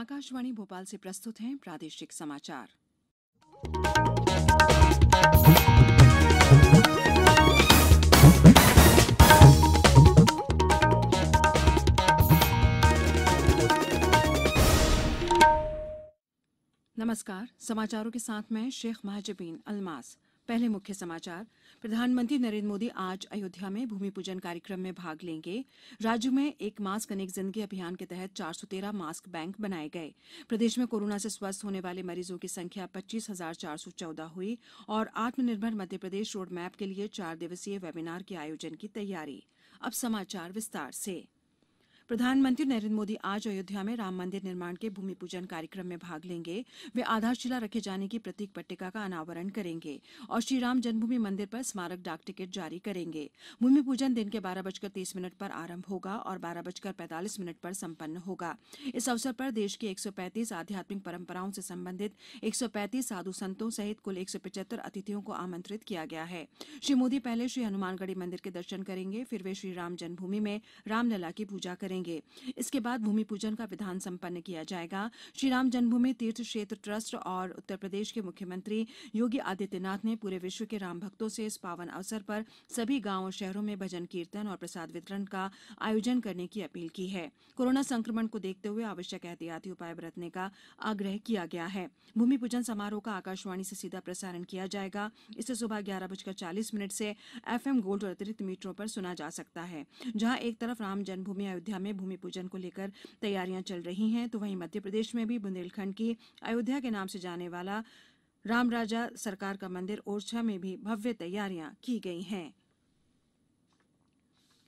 आकाशवाणी भोपाल से प्रस्तुत हैं प्रादेशिक समाचार नमस्कार समाचारों के साथ मैं शेख महाजबीन अलमास पहले मुख्य समाचार प्रधानमंत्री नरेन्द्र मोदी आज अयोध्या में भूमि पूजन कार्यक्रम में भाग लेंगे राज्य में एक मास्क अनेक जिंदगी अभियान के तहत 413 मास्क बैंक बनाए गए प्रदेश में कोरोना से स्वस्थ होने वाले मरीजों की संख्या पच्चीस हजार चार सौ चौदह हुई और आत्मनिर्भर मध्य प्रदेश रोड मैप के लिए चार दिवसीय वेबिनार के आयोजन की तैयारी अब समाचार विस्तार से प्रधानमंत्री नरेन्द्र मोदी आज अयोध्या में राम मंदिर निर्माण के भूमि पूजन कार्यक्रम में भाग लेंगे वे आधारशिला रखे जाने की प्रतीक पट्टिका का अनावरण करेंगे और श्रीराम जन्मभूमि मंदिर पर स्मारक डाक टिकट जारी करेंगे भूमि पूजन दिन के बारह बजकर तीस मिनट पर आरंभ होगा और बारह बजकर पैंतालीस मिनट पर सम्पन्न होगा इस अवसर पर देश की एक आध्यात्मिक परम्पराओं से संबंधित एक साधु संतों सहित कुल एक अतिथियों को आमंत्रित किया गया है श्री मोदी पहले श्री हनुमानगढ़ी मंदिर के दर्शन करेंगे फिर वे श्री राम जन्मभूमि में रामलला की पूजा करेंगे करेंगे इसके बाद भूमि पूजन का विधान संपन्न किया जाएगा श्रीराम जन्मभूमि तीर्थ क्षेत्र ट्रस्ट और उत्तर प्रदेश के मुख्यमंत्री योगी आदित्यनाथ ने पूरे विश्व के राम भक्तों से इस पावन अवसर पर सभी और शहरों में भजन कीर्तन और प्रसाद वितरण का आयोजन करने की अपील की है कोरोना संक्रमण को देखते हुए आवश्यक एहतियाती उपाय बरतने का आग्रह किया गया है भूमि पूजन समारोह का आकाशवाणी से सीधा प्रसारण किया जाएगा इसे सुबह ग्यारह बजकर चालीस मिनट से एफ गोल्ड और अतिरिक्त मीटरों पर सुना जा सकता है जहां एक तरफ राम जन्मभूमि अयोध्या में में भूमि पूजन को लेकर तैयारियां चल रही हैं तो वहीं प्रदेश में भी बुंदेलखंड की अयोध्या के नाम से जाने वाला रामराजा सरकार का मंदिर ओरछा में भी भव्य तैयारियां की गई हैं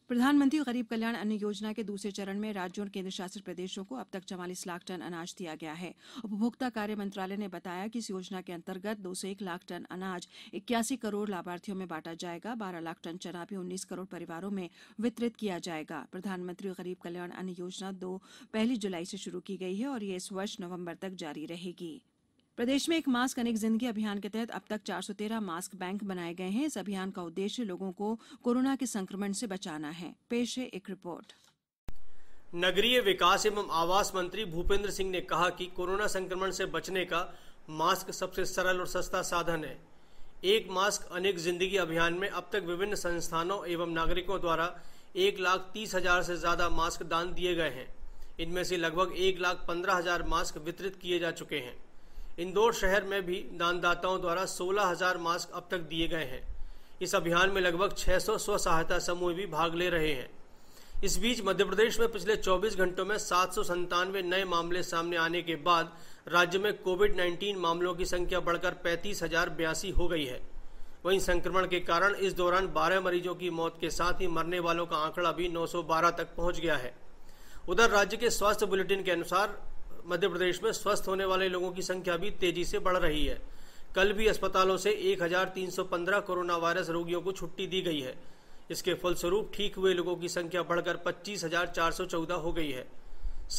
प्रधानमंत्री गरीब कल्याण अन्न योजना के दूसरे चरण में राज्यों और केंद्र शासित प्रदेशों को अब तक चवालीस लाख टन अनाज दिया गया है उपभोक्ता कार्य मंत्रालय ने बताया कि इस योजना के अंतर्गत दो सौ एक लाख टन अनाज इक्यासी करोड़ लाभार्थियों में बांटा जाएगा बारह लाख टन चना भी उन्नीस करोड़ परिवारों में वितरित किया जाएगा प्रधानमंत्री गरीब कल्याण अन्न योजना दो पहली जुलाई से शुरू की गई है और ये इस वर्ष नवम्बर तक जारी रहेगी प्रदेश में एक मास्क अनेक जिंदगी अभियान के तहत अब तक 413 मास्क बैंक बनाए गए हैं इस अभियान का उद्देश्य लोगों को कोरोना के संक्रमण से बचाना है पेश है एक रिपोर्ट नगरीय विकास एवं आवास मंत्री भूपेंद्र सिंह ने कहा कि कोरोना संक्रमण से बचने का मास्क सबसे सरल और सस्ता साधन है एक मास्क अनेक जिंदगी अभियान में अब तक विभिन्न संस्थानों एवं नागरिकों द्वारा एक लाख तीस हजार से ज्यादा मास्क दान दिए गए हैं इनमें से लगभग एक लाख पंद्रह हजार मास्क वितरित किए जा चुके हैं इंदौर शहर में भी दानदाताओं द्वारा 16,000 मास्क अब तक दिए गए हैं इस अभियान में लगभग 600 स्व सहायता समूह भी भाग ले रहे हैं इस बीच मध्य प्रदेश में पिछले 24 घंटों में सात सौ संतानवे नए मामले सामने आने के बाद राज्य में कोविड 19 मामलों की संख्या बढ़कर पैंतीस हो गई है वहीं संक्रमण के कारण इस दौरान 12 मरीजों की मौत के साथ ही मरने वालों का आंकड़ा भी 912 तक पहुंच गया है उधर राज्य के स्वास्थ्य बुलेटिन के अनुसार मध्य प्रदेश में स्वस्थ होने वाले लोगों की संख्या भी तेजी से बढ़ रही है कल भी अस्पतालों से 1,315 कोरोना वायरस रोगियों को छुट्टी दी गई है इसके फलस्वरूप ठीक हुए लोगों की संख्या बढ़कर 25,414 हो गई है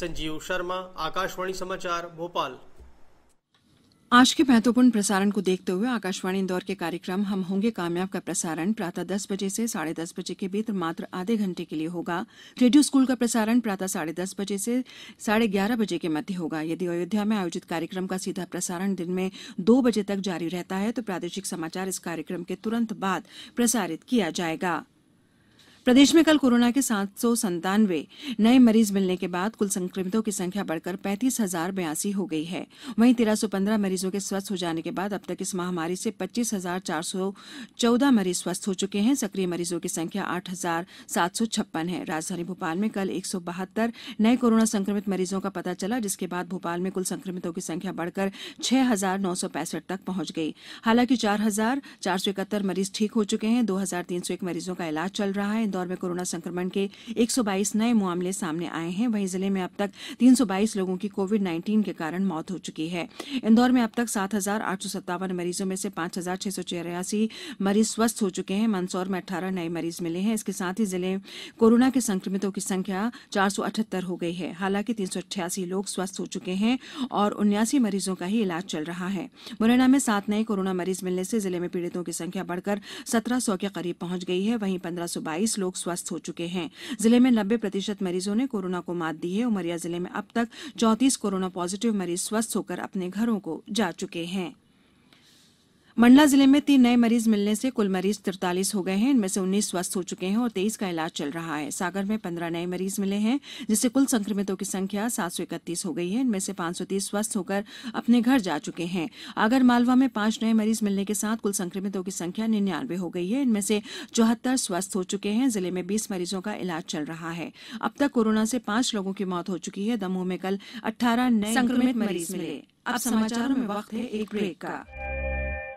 संजीव शर्मा आकाशवाणी समाचार भोपाल आज के महत्वपूर्ण प्रसारण को देखते हुए आकाशवाणी इंदौर के कार्यक्रम हम होंगे कामयाब का प्रसारण प्रातः दस बजे से साढ़े दस बजे के बीच मात्र आधे घंटे के लिए होगा रेडियो स्कूल का प्रसारण प्रातः साढ़े दस बजे से साढ़े ग्यारह बजे के मध्य होगा यदि अयोध्या में आयोजित कार्यक्रम का सीधा प्रसारण दिन में दो बजे तक जारी रहता है तो प्रादेशिक समाचार इस कार्यक्रम के तुरंत बाद प्रसारित किया जाएगा प्रदेश में कल कोरोना के सात सौ संतानवे नए मरीज मिलने के बाद कुल संक्रमितों की संख्या बढ़कर पैंतीस हजार बयासी हो गई है वहीं तेरह सौ पंद्रह मरीजों के स्वस्थ हो जाने के बाद अब तक इस महामारी से पच्चीस हजार चार सौ चौदह मरीज स्वस्थ हो चुके हैं सक्रिय मरीजों की संख्या आठ हजार सात सौ छप्पन है राजधानी भोपाल में कल एक सौ बहत्तर नए कोरोना संक्रमित मरीजों का पता चला जिसके बाद भोपाल में कुल संक्रमितों की संख्या बढ़कर छह हजार नौ सौ पैंसठ तक पहुंच गई हालांकि चार हजार चार सौ इकहत्तर मरीज ठीक हो चुके हैं दो हजार तीन सौ एक मरीजों का इलाज चल रहा है इंदौर में कोरोना संक्रमण के एक सौ बाईस नए मामले सामने आए हैं वहीं जिले में अब तक तीन सौ बाईस लोगों की कोविड नाइन्टीन के कारण मौत हो चुकी है इंदौर में अब तक सात हजार आठ सौ सत्तावन मरीजों में से पांच हजार छह सौ मरीज स्वस्थ हो चुके हैं मंदसौर में अठारह नए मरीज मिले हैं इसके साथ ही जिले में कोरोना के संक्रमितों की संख्या चार सौ अठहत्तर हो गई है हालांकि तीन सौ अठासी लोग स्वस्थ हो चुके हैं और उन्यासी मरीजों का ही इलाज चल रहा है मुरैना में सात नए कोरोना मरीज मिलने से जिले में पीड़ितों की संख्या बढ़कर सत्रह सौ के करीब पहुंच गई है वहीं 1522 सौ बाईस लोग लोग स्वस्थ हो चुके हैं जिले में नब्बे प्रतिशत मरीजों ने कोरोना को मात दी है उमरिया जिले में अब तक चौंतीस कोरोना पॉजिटिव मरीज स्वस्थ होकर अपने घरों को जा चुके हैं मंडला जिले में तीन नए मरीज मिलने से कुल मरीज तिरतालीस हो गए हैं इनमें से उन्नीस स्वस्थ हो चुके हैं और तेईस का इलाज चल रहा है सागर में पंद्रह नए मरीज मिले हैं जिससे कुल संक्रमितों की संख्या सात सौ इकतीस हो गई है इनमें से पांच सौ तीस स्वस्थ होकर अपने घर जा चुके हैं आगर मालवा में पांच नए मरीज मिलने के साथ कुल संक्रमितों की संख्या निन्यानवे हो गई है इनमें से चौहत्तर स्वस्थ हो चुके हैं जिले में बीस मरीजों का इलाज चल रहा है अब तक कोरोना से पांच लोगों की मौत हो चुकी है दमोह में कल अट्ठारह नए संक्रमित मरीज मिले अब समाचारों में वक्त है एक ब्रेक का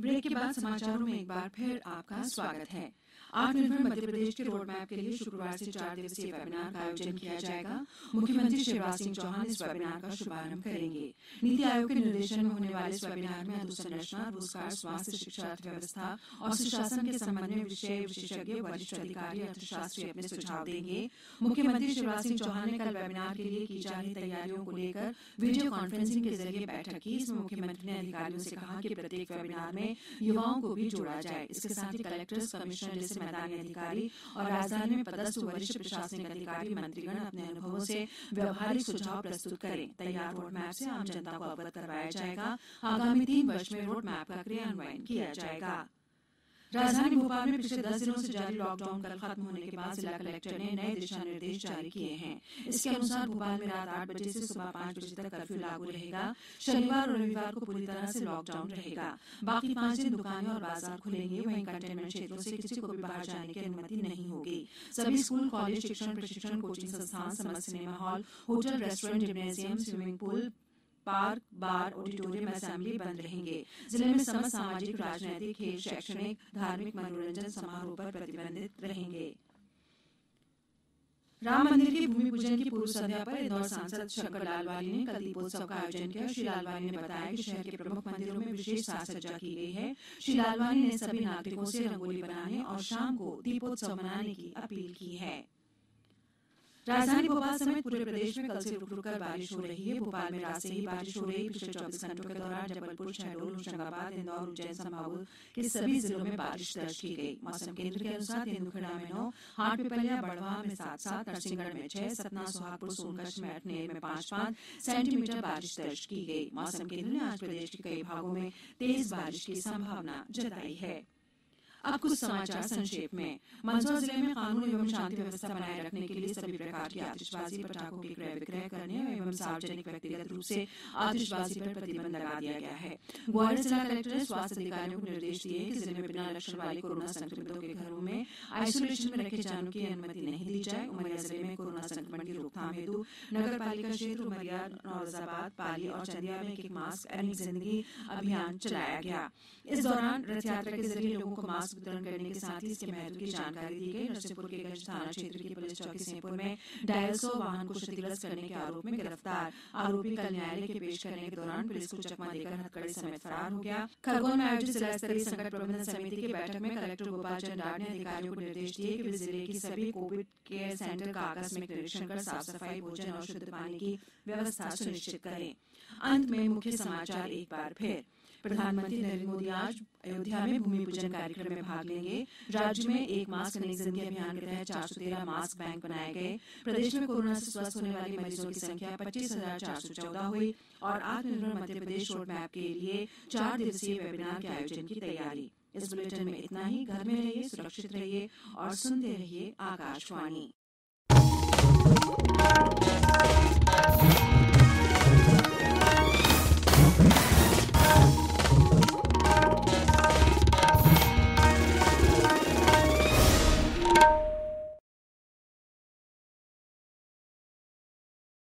ब्रेक के बाद समाचारों में एक बार फिर आपका स्वागत है आत्मनिर्भर मध्य प्रदेश के रोड मैप के लिए शुक्रवार से चार दिवसीय वेबिनार का आयोजन किया जाएगा मुख्यमंत्री शिवराज सिंह चौहान इस वेबिनार का शुभारंभ करेंगे नीति आयोग के निर्देशन में होने वाले इस वेबिनार में अनुसंरचना रोजगार स्वास्थ्य शिक्षा अर्थव्यवस्था और सुशासन के संबंध में विषय विशेषज्ञ वरिष्ठ अधिकारी अर्थशास्त्री अपने सुझाव देंगे मुख्यमंत्री शिवराज सिंह चौहान ने कल वेबिनार के लिए की जा रही तैयारियों को लेकर वीडियो कॉन्फ्रेंसिंग के जरिए बैठक की इसमें मुख्यमंत्री ने अधिकारियों से कहा कि प्रत्येक वेबिनार में में युवाओं को भी जोड़ा जाए इसके साथ ही कलेक्टर्स कमिश्नर जैसे मैदानी अधिकारी और राजधानी में पदस्थ वरिष्ठ प्रशासनिक अधिकारी मंत्रीगण अपने अनुभवों से व्यवहारिक सुझाव प्रस्तुत करें तैयार रोड मैप से आम जनता को अवगत करवाया जाएगा आगामी तीन वर्ष में रोड मैप का क्रियान्वयन किया जाएगा राजधानी भोपाल में पिछले दस दिनों से जारी लॉकडाउन कल खत्म होने के बाद जिला कलेक्टर ने नए दिशा निर्देश जारी किए हैं इसके अनुसार भोपाल में रात आठ बजे से सुबह पांच बजे तक कर्फ्यू लागू रहेगा शनिवार और रविवार को पूरी तरह से लॉकडाउन रहेगा बाकी पांच दिन दुकानें और बाजार खुलेंगे वहीं कंटेनमेंट क्षेत्रों से किसी को भी बाहर जाने की अनुमति नहीं होगी सभी स्कूल कॉलेज शिक्षण प्रशिक्षण कोचिंग संस्थान समर cinema hall hotel restaurant gymnasium swimming pool park bar auditorium assembly बंद रहेंगे जिले में समस्त सामाजिक राजनैतिक खेल शैक्षणिक धार्मिक मनोरंजन समारोह पर प्रतिबंधित रहेंगे राम मंदिर के भूमि पूजन की पूर्व संध्या पर इंदौर सांसद शंकर लालवानी ने कल दीपोत्सव का आयोजन किया श्री लालवानी ने बताया कि शहर के प्रमुख मंदिरों में विशेष साज सज्जा की गई है श्री लालवानी ने सभी नागरिकों से रंगोली बनाने और शाम को दीपोत्सव मनाने की अपील की है राजधानी भोपाल समेत पूरे प्रदेश में कल से रुक रुक कर बारिश हो रही है भोपाल में रात से ही बारिश हो रही पिछले चौबीस घंटों के दौरान जबलपुर शहडोल होशंगाबाद इंदौर उज्जैन संभाग के सभी जिलों में बारिश दर्ज की गई मौसम केंद्र के अनुसार तेंदुखेड़ा में नौ हाट पिपलिया बड़वा में सात सात नरसिंहगढ़ में छह सतना सोहागपुर सोनकच्छ में अठने में पांच पांच सेंटीमीटर बारिश दर्ज की गई मौसम केंद्र ने आज प्रदेश के कई भागों में तेज बारिश की संभावना जताई है अब कुछ समाचार संक्षेप में मंदसौर जिले में कानून एवं शांति व्यवस्था बनाए रखने के लिए सभी प्रकार की आतिशबाजी पटाखों के क्रय विक्रय करने एवं सार्वजनिक व्यक्तिगत रूप से आतिशबाजी पर प्रतिबंध लगा दिया गया है ग्वालियर जिला कलेक्टर ने स्वास्थ्य अधिकारियों को निर्देश दिए कि जिले में बिना लक्षण वाले कोरोना संक्रमितों के घरों में आइसोलेशन में रखे जाने की अनुमति नहीं दी जाए उमरिया जिले में कोरोना संक्रमण की रोकथाम हेतु नगर पालिका क्षेत्र उमरिया नौरोजाबाद पाली और चंदिया में एक एक मास्क अनेक जिंदगी अभियान चलाया गया इस दौरान रथ यात्रा के जरिए लोगों को मास्क वितरण करने के साथ ही इसके महत्व की जानकारी दी गई नरसिंहपुर के गंज थाना क्षेत्र की पुलिस चौकी सिंहपुर में डायल सौ वाहन को क्षतिग्रस्त करने के आरोप में गिरफ्तार आरोपी कल न्यायालय के पेश करने के दौरान पुलिस को चकमा देकर हथकड़े समेत फरार हो गया खरगोन में आयोजित जिला स्तरीय संकट प्रबंधन समिति की बैठक में कलेक्टर गोपाल चंद राव ने अधिकारियों को निर्देश दिए कि वे जिले की सभी कोविड केयर सेंटर का आकस्मिक निरीक्षण कर साफ सफाई भोजन और शुद्ध पानी की व्यवस्था सुनिश्चित करें अंत में मुख्य समाचार एक बार फिर प्रधानमंत्री नरेंद्र मोदी आज अयोध्या में भूमि पूजन कार्यक्रम में भाग लेंगे राज्य में एक मास्क अनेक जिंदगी अभियान के तहत चार सौ तेरह मास्क बैंक बनाए गए प्रदेश में कोरोना से स्वस्थ होने वाले मरीजों की संख्या पच्चीस हजार चार सौ चौदह हुई और आत्मनिर्भर मध्य प्रदेश रोड मैप के लिए चार दिवसीय वेबिनार के आयोजन की तैयारी इस बुलेटिन में इतना ही घर में रहिए सुरक्षित रहिए और सुनते रहिए आकाशवाणी